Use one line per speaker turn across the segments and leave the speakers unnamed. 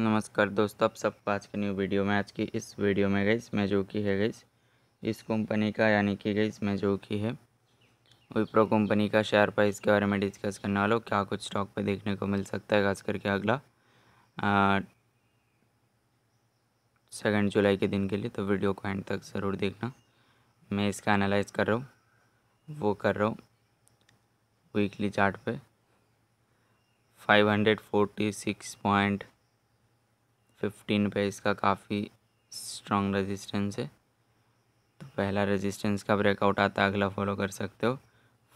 नमस्कार दोस्तों आप सब आज के न्यू वीडियो में आज की इस वीडियो में गई की है गई इस कंपनी का यानी कि गई की है विप्रो कंपनी का शेयर प्राइस के बारे में डिस्कस करने वालों क्या कुछ स्टॉक पे देखने को मिल सकता है खास करके अगला सेकेंड जुलाई के दिन के लिए तो वीडियो को एंड तक ज़रूर देखना मैं इसका एनालाइज कर रहा हूँ वो कर रहा हूँ वीकली चार्ट पे five hundred forty six point fifteen पे इसका काफ़ी स्ट्रांग रेजिस्टेंस है तो पहला रेजिस्टेंस का ब्रेकआउट आता है अगला फॉलो कर सकते हो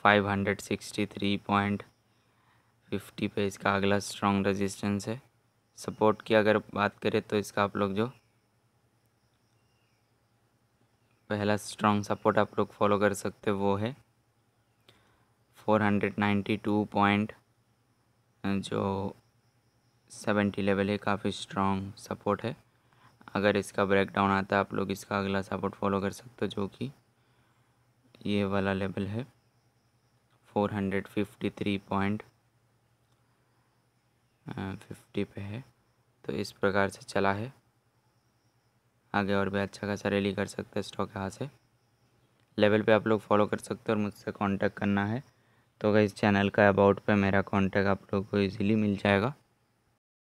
five hundred sixty three point fifty पे इसका अगला स्ट्रांग रेजिस्टेंस है सपोर्ट की अगर बात करें तो इसका आप लोग जो पहला स्ट्रांग सपोर्ट आप लोग फॉलो कर सकते हो वो है four hundred ninety two point जो सेवेंटी लेवल है काफ़ी स्ट्रॉन्ग सपोर्ट है अगर इसका ब्रेकडाउन आता है आप लोग इसका अगला सपोर्ट फॉलो कर सकते हो जो कि ये वाला लेवल है four hundred fifty three point fifty पे है तो इस प्रकार से चला है आगे और भी अच्छा खासा रैली कर सकते हैं स्टॉक यहाँ से लेवल पे आप लोग फॉलो कर सकते हो और मुझसे कांटेक्ट करना है तो इस चैनल का अबाउट पे मेरा कांटेक्ट आप लोग को इजीली मिल जाएगा